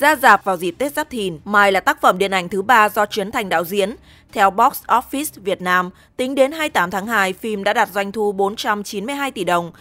ra dạp vào dịp Tết Giáp Thìn. Mai là tác phẩm điện ảnh thứ ba do Trấn Thành đạo diễn. Theo Box Office Việt Nam, tính đến 28 tháng 2, phim đã đạt doanh thu 492 tỷ đồng.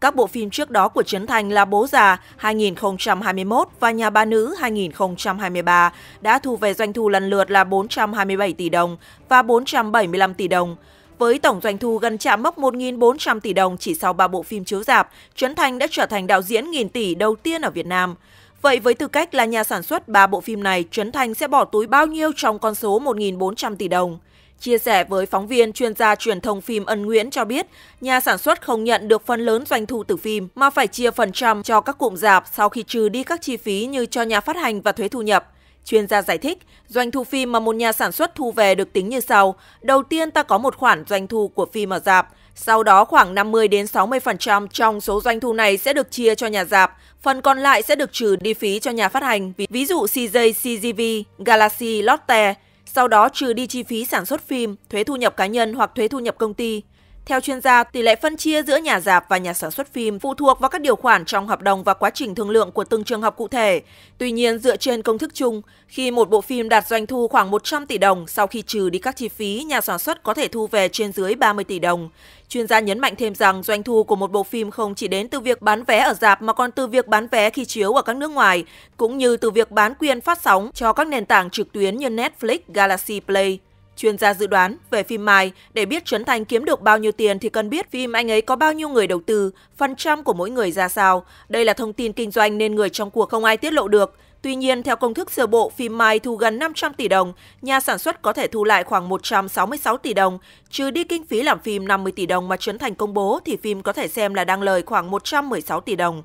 Các bộ phim trước đó của Trấn Thành là Bố già 2021 và Nhà bà nữ 2023 đã thu về doanh thu lần lượt là 427 tỷ đồng và 475 tỷ đồng. Với tổng doanh thu gần chạm mốc 1.400 tỷ đồng chỉ sau 3 bộ phim chiếu dạp, Trấn Thành đã trở thành đạo diễn nghìn tỷ đầu tiên ở Việt Nam. Vậy với tư cách là nhà sản xuất ba bộ phim này, Trấn Thành sẽ bỏ túi bao nhiêu trong con số 1.400 tỷ đồng? Chia sẻ với phóng viên, chuyên gia truyền thông phim Ân Nguyễn cho biết, nhà sản xuất không nhận được phần lớn doanh thu từ phim mà phải chia phần trăm cho các cụm rạp sau khi trừ đi các chi phí như cho nhà phát hành và thuế thu nhập. Chuyên gia giải thích, doanh thu phim mà một nhà sản xuất thu về được tính như sau. Đầu tiên ta có một khoản doanh thu của phim ở rạp, sau đó khoảng 50 đến 60% trong số doanh thu này sẽ được chia cho nhà dạp, phần còn lại sẽ được trừ đi phí cho nhà phát hành, ví dụ CJ, CGV, Galaxy, Lotte, sau đó trừ đi chi phí sản xuất phim, thuế thu nhập cá nhân hoặc thuế thu nhập công ty. Theo chuyên gia, tỷ lệ phân chia giữa nhà dạp và nhà sản xuất phim phụ thuộc vào các điều khoản trong hợp đồng và quá trình thương lượng của từng trường hợp cụ thể. Tuy nhiên, dựa trên công thức chung, khi một bộ phim đạt doanh thu khoảng 100 tỷ đồng sau khi trừ đi các chi phí, nhà sản xuất có thể thu về trên dưới 30 tỷ đồng. Chuyên gia nhấn mạnh thêm rằng doanh thu của một bộ phim không chỉ đến từ việc bán vé ở dạp mà còn từ việc bán vé khi chiếu ở các nước ngoài, cũng như từ việc bán quyền phát sóng cho các nền tảng trực tuyến như Netflix, Galaxy Play. Chuyên gia dự đoán về phim Mai, để biết Trấn Thành kiếm được bao nhiêu tiền thì cần biết phim anh ấy có bao nhiêu người đầu tư, phần trăm của mỗi người ra sao. Đây là thông tin kinh doanh nên người trong cuộc không ai tiết lộ được. Tuy nhiên, theo công thức sơ bộ, phim Mai thu gần 500 tỷ đồng, nhà sản xuất có thể thu lại khoảng 166 tỷ đồng. Trừ đi kinh phí làm phim 50 tỷ đồng mà Trấn Thành công bố thì phim có thể xem là đang lời khoảng 116 tỷ đồng.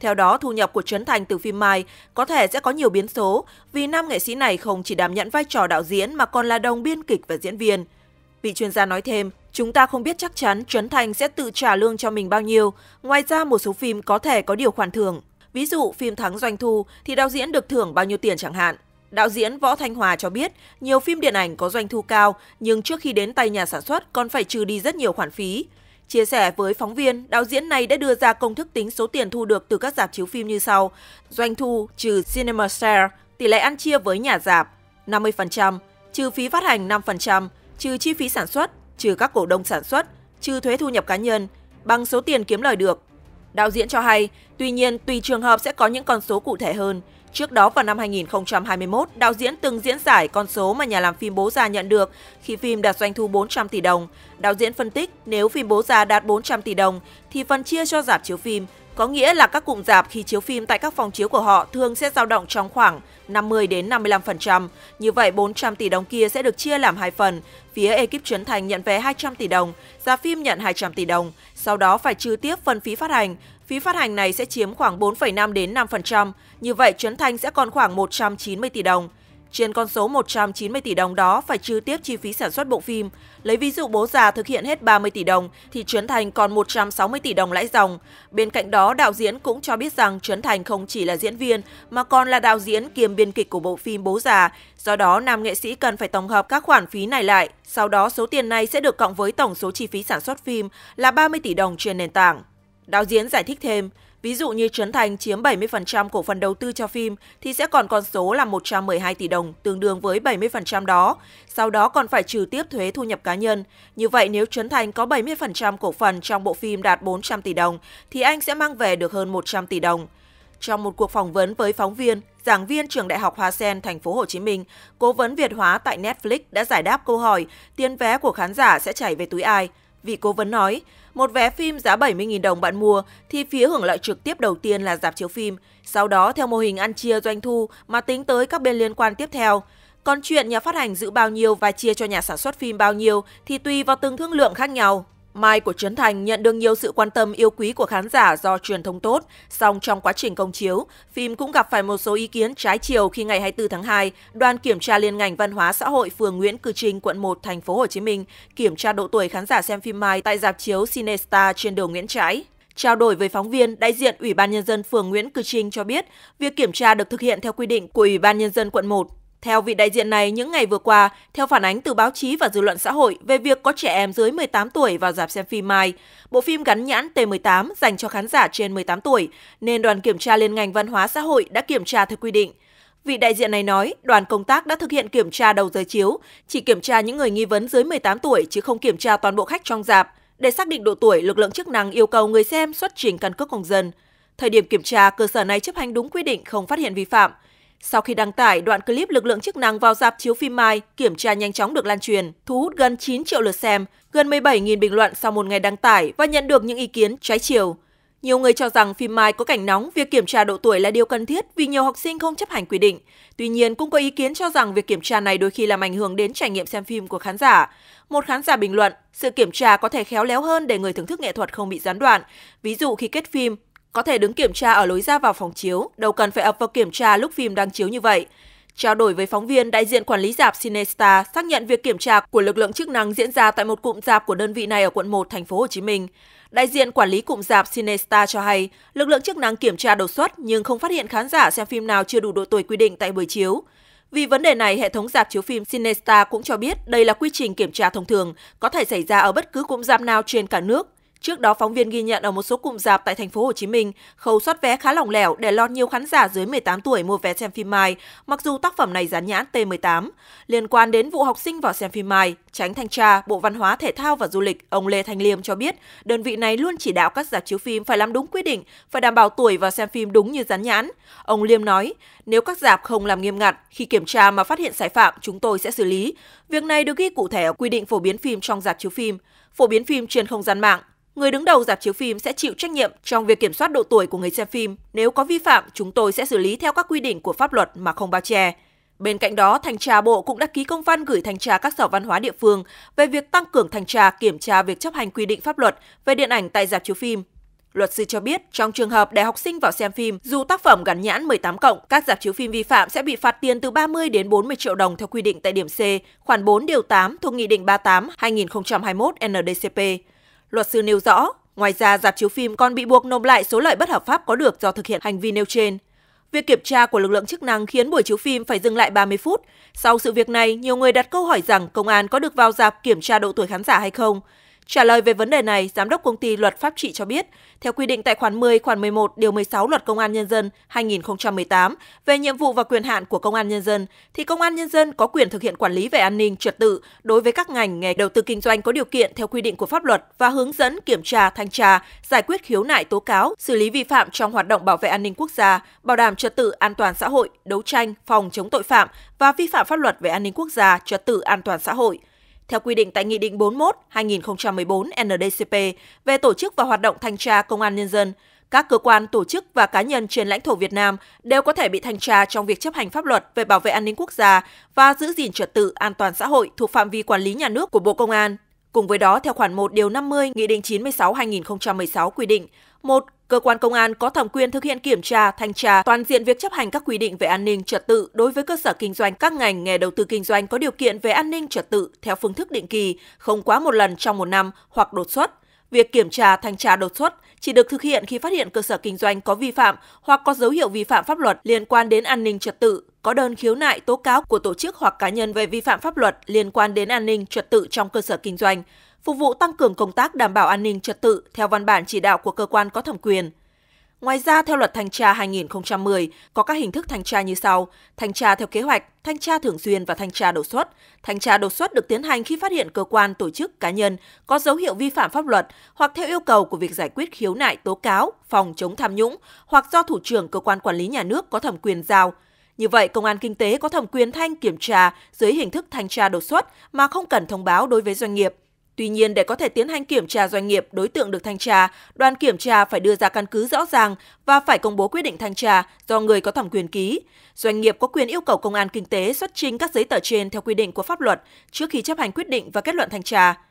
Theo đó, thu nhập của Trấn Thành từ phim Mai có thể sẽ có nhiều biến số vì nam nghệ sĩ này không chỉ đảm nhận vai trò đạo diễn mà còn là đồng biên kịch và diễn viên. Vị chuyên gia nói thêm, chúng ta không biết chắc chắn Trấn Thành sẽ tự trả lương cho mình bao nhiêu. Ngoài ra, một số phim có thể có điều khoản thưởng. Ví dụ, phim thắng doanh thu thì đạo diễn được thưởng bao nhiêu tiền chẳng hạn. Đạo diễn Võ Thanh Hòa cho biết, nhiều phim điện ảnh có doanh thu cao nhưng trước khi đến tay nhà sản xuất còn phải trừ đi rất nhiều khoản phí. Chia sẻ với phóng viên, đạo diễn này đã đưa ra công thức tính số tiền thu được từ các dạp chiếu phim như sau. Doanh thu trừ cinema share, tỷ lệ ăn chia với nhà dạp 50%, trừ phí phát hành 5%, trừ chi phí sản xuất, trừ các cổ đông sản xuất, trừ thuế thu nhập cá nhân, bằng số tiền kiếm lời được. Đạo diễn cho hay, tuy nhiên tùy trường hợp sẽ có những con số cụ thể hơn – Trước đó vào năm 2021, đạo diễn từng diễn giải con số mà nhà làm phim Bố Già nhận được khi phim đạt doanh thu 400 tỷ đồng. Đạo diễn phân tích nếu phim Bố Già đạt 400 tỷ đồng thì phần chia cho giảm chiếu phim, có nghĩa là các cụm rạp khi chiếu phim tại các phòng chiếu của họ thường sẽ dao động trong khoảng 50 đến 55%. Như vậy 400 tỷ đồng kia sẽ được chia làm hai phần, phía ekip Trấn Thành nhận vé 200 tỷ đồng, giá phim nhận 200 tỷ đồng, sau đó phải trừ tiếp phần phí phát hành, Phí phát hành này sẽ chiếm khoảng 4,5 đến 5%, như vậy Trấn Thanh sẽ còn khoảng 190 tỷ đồng. Trên con số 190 tỷ đồng đó phải trừ tiếp chi phí sản xuất bộ phim. Lấy ví dụ bố già thực hiện hết 30 tỷ đồng thì Trấn Thành còn 160 tỷ đồng lãi dòng. Bên cạnh đó, đạo diễn cũng cho biết rằng Trấn Thành không chỉ là diễn viên mà còn là đạo diễn kiêm biên kịch của bộ phim Bố già. Do đó, nam nghệ sĩ cần phải tổng hợp các khoản phí này lại. Sau đó, số tiền này sẽ được cộng với tổng số chi phí sản xuất phim là 30 tỷ đồng trên nền tảng. Đạo diễn giải thích thêm, ví dụ như Trấn Thành chiếm 70% cổ phần đầu tư cho phim thì sẽ còn con số là 112 tỷ đồng, tương đương với 70% đó, sau đó còn phải trừ tiếp thuế thu nhập cá nhân. Như vậy nếu Trấn Thành có 70% cổ phần trong bộ phim đạt 400 tỷ đồng thì anh sẽ mang về được hơn 100 tỷ đồng. Trong một cuộc phỏng vấn với phóng viên, giảng viên trường Đại học Hoa Sen thành phố Hồ Chí Minh, cố vấn Việt hóa tại Netflix đã giải đáp câu hỏi tiền vé của khán giả sẽ chảy về túi ai. Vị cố vấn nói, một vé phim giá 70.000 đồng bạn mua thì phía hưởng lợi trực tiếp đầu tiên là dạp chiếu phim, sau đó theo mô hình ăn chia doanh thu mà tính tới các bên liên quan tiếp theo. Còn chuyện nhà phát hành giữ bao nhiêu và chia cho nhà sản xuất phim bao nhiêu thì tùy vào từng thương lượng khác nhau. Mai của Trấn Thành nhận được nhiều sự quan tâm yêu quý của khán giả do truyền thông tốt, song trong quá trình công chiếu, phim cũng gặp phải một số ý kiến trái chiều khi ngày 24 tháng 2, đoàn kiểm tra liên ngành văn hóa xã hội phường Nguyễn Cư Trinh, quận 1, thành phố Hồ Chí Minh kiểm tra độ tuổi khán giả xem phim Mai tại rạp chiếu Cinestar trên đường Nguyễn Trãi. Trao đổi với phóng viên, đại diện Ủy ban Nhân dân phường Nguyễn Cư Trinh cho biết, việc kiểm tra được thực hiện theo quy định của Ủy ban Nhân dân quận 1. Theo vị đại diện này, những ngày vừa qua, theo phản ánh từ báo chí và dư luận xã hội về việc có trẻ em dưới 18 tuổi vào dạp xem phim Mai, bộ phim gắn nhãn T18 dành cho khán giả trên 18 tuổi, nên đoàn kiểm tra liên ngành văn hóa xã hội đã kiểm tra theo quy định. Vị đại diện này nói, đoàn công tác đã thực hiện kiểm tra đầu giới chiếu, chỉ kiểm tra những người nghi vấn dưới 18 tuổi chứ không kiểm tra toàn bộ khách trong dạp. Để xác định độ tuổi, lực lượng chức năng yêu cầu người xem xuất trình căn cước công dân. Thời điểm kiểm tra, cơ sở này chấp hành đúng quy định không phát hiện vi phạm. Sau khi đăng tải đoạn clip lực lượng chức năng vào dạp chiếu phim Mai kiểm tra nhanh chóng được lan truyền, thu hút gần 9 triệu lượt xem, gần 17.000 bình luận sau một ngày đăng tải và nhận được những ý kiến trái chiều. Nhiều người cho rằng phim Mai có cảnh nóng, việc kiểm tra độ tuổi là điều cần thiết vì nhiều học sinh không chấp hành quy định. Tuy nhiên, cũng có ý kiến cho rằng việc kiểm tra này đôi khi làm ảnh hưởng đến trải nghiệm xem phim của khán giả. Một khán giả bình luận, sự kiểm tra có thể khéo léo hơn để người thưởng thức nghệ thuật không bị gián đoạn. Ví dụ khi kết phim, có thể đứng kiểm tra ở lối ra vào phòng chiếu, đâu cần phải ập vào kiểm tra lúc phim đang chiếu như vậy. Trao đổi với phóng viên, đại diện quản lý dạp Cinesta xác nhận việc kiểm tra của lực lượng chức năng diễn ra tại một cụm dạp của đơn vị này ở quận 1, thành phố Hồ Chí Minh. Đại diện quản lý cụm dạp Cinesta cho hay, lực lượng chức năng kiểm tra đột xuất nhưng không phát hiện khán giả xem phim nào chưa đủ độ tuổi quy định tại buổi chiếu. Vì vấn đề này, hệ thống dạp chiếu phim Cinesta cũng cho biết đây là quy trình kiểm tra thông thường, có thể xảy ra ở bất cứ cụm dạp nào trên cả nước Trước đó phóng viên ghi nhận ở một số cụm rạp tại thành phố Hồ Chí Minh, khâu soát vé khá lỏng lẻo để lọt nhiều khán giả dưới 18 tuổi mua vé xem phim Mai, mặc dù tác phẩm này dán nhãn T18. Liên quan đến vụ học sinh vào xem phim Mai, Tránh thanh tra Bộ Văn hóa, Thể thao và Du lịch, ông Lê Thanh Liêm cho biết, đơn vị này luôn chỉ đạo các rạp chiếu phim phải làm đúng quy định, phải đảm bảo tuổi vào xem phim đúng như dán nhãn. Ông Liêm nói, nếu các rạp không làm nghiêm ngặt, khi kiểm tra mà phát hiện sai phạm, chúng tôi sẽ xử lý. Việc này được ghi cụ thể ở quy định phổ biến phim trong rạp chiếu phim, phổ biến phim trên không gian mạng, người đứng đầu dạp chiếu phim sẽ chịu trách nhiệm trong việc kiểm soát độ tuổi của người xem phim. Nếu có vi phạm, chúng tôi sẽ xử lý theo các quy định của pháp luật mà không bao che. Bên cạnh đó, thanh tra bộ cũng đã ký công văn gửi thanh tra các sở văn hóa địa phương về việc tăng cường thanh tra kiểm tra việc chấp hành quy định pháp luật về điện ảnh tại dạp chiếu phim. Luật sư cho biết, trong trường hợp để học sinh vào xem phim, dù tác phẩm gắn nhãn 18 cộng, các dạp chiếu phim vi phạm sẽ bị phạt tiền từ 30 đến 40 triệu đồng theo quy định tại điểm C, khoản 4 điều 8 thuộc Nghị định 38 2021 NDCP. Luật sư nêu rõ, ngoài ra dạp chiếu phim còn bị buộc nộp lại số lợi bất hợp pháp có được do thực hiện hành vi nêu trên. Việc kiểm tra của lực lượng chức năng khiến buổi chiếu phim phải dừng lại 30 phút. Sau sự việc này, nhiều người đặt câu hỏi rằng công an có được vào dạp kiểm tra độ tuổi khán giả hay không. Trả lời về vấn đề này, Giám đốc Công ty Luật Pháp trị cho biết, theo quy định tại khoản 10, khoản 11, điều 16 Luật Công an Nhân dân 2018 về nhiệm vụ và quyền hạn của Công an Nhân dân, thì Công an Nhân dân có quyền thực hiện quản lý về an ninh, trật tự đối với các ngành nghề đầu tư kinh doanh có điều kiện theo quy định của pháp luật và hướng dẫn kiểm tra, thanh tra, giải quyết khiếu nại tố cáo, xử lý vi phạm trong hoạt động bảo vệ an ninh quốc gia, bảo đảm trật tự an toàn xã hội, đấu tranh, phòng chống tội phạm và vi phạm pháp luật về an ninh quốc gia, trật tự an toàn xã hội theo quy định tại Nghị định 41-2014-NDCP về tổ chức và hoạt động thanh tra Công an Nhân dân, các cơ quan, tổ chức và cá nhân trên lãnh thổ Việt Nam đều có thể bị thanh tra trong việc chấp hành pháp luật về bảo vệ an ninh quốc gia và giữ gìn trật tự an toàn xã hội thuộc phạm vi quản lý nhà nước của Bộ Công an. Cùng với đó, theo khoản 1 điều 50 Nghị định 96-2016 quy định, một Cơ quan công an có thẩm quyền thực hiện kiểm tra, thanh tra toàn diện việc chấp hành các quy định về an ninh trật tự đối với cơ sở kinh doanh các ngành nghề đầu tư kinh doanh có điều kiện về an ninh trật tự theo phương thức định kỳ, không quá một lần trong một năm hoặc đột xuất. Việc kiểm tra, thanh tra đột xuất chỉ được thực hiện khi phát hiện cơ sở kinh doanh có vi phạm hoặc có dấu hiệu vi phạm pháp luật liên quan đến an ninh trật tự, có đơn khiếu nại tố cáo của tổ chức hoặc cá nhân về vi phạm pháp luật liên quan đến an ninh trật tự trong cơ sở kinh doanh phục vụ tăng cường công tác đảm bảo an ninh trật tự theo văn bản chỉ đạo của cơ quan có thẩm quyền. Ngoài ra, theo luật thanh tra 2010, có các hình thức thanh tra như sau, thanh tra theo kế hoạch, thanh tra thường xuyên và thanh tra đột xuất. Thanh tra đột xuất được tiến hành khi phát hiện cơ quan, tổ chức, cá nhân có dấu hiệu vi phạm pháp luật hoặc theo yêu cầu của việc giải quyết khiếu nại tố cáo, phòng chống tham nhũng hoặc do thủ trưởng cơ quan quản lý nhà nước có thẩm quyền giao. Như vậy, Công an Kinh tế có thẩm quyền thanh kiểm tra dưới hình thức thanh tra đột xuất mà không cần thông báo đối với doanh nghiệp – Tuy nhiên, để có thể tiến hành kiểm tra doanh nghiệp đối tượng được thanh tra, đoàn kiểm tra phải đưa ra căn cứ rõ ràng và phải công bố quyết định thanh tra do người có thẩm quyền ký. Doanh nghiệp có quyền yêu cầu công an kinh tế xuất trình các giấy tờ trên theo quy định của pháp luật trước khi chấp hành quyết định và kết luận thanh tra.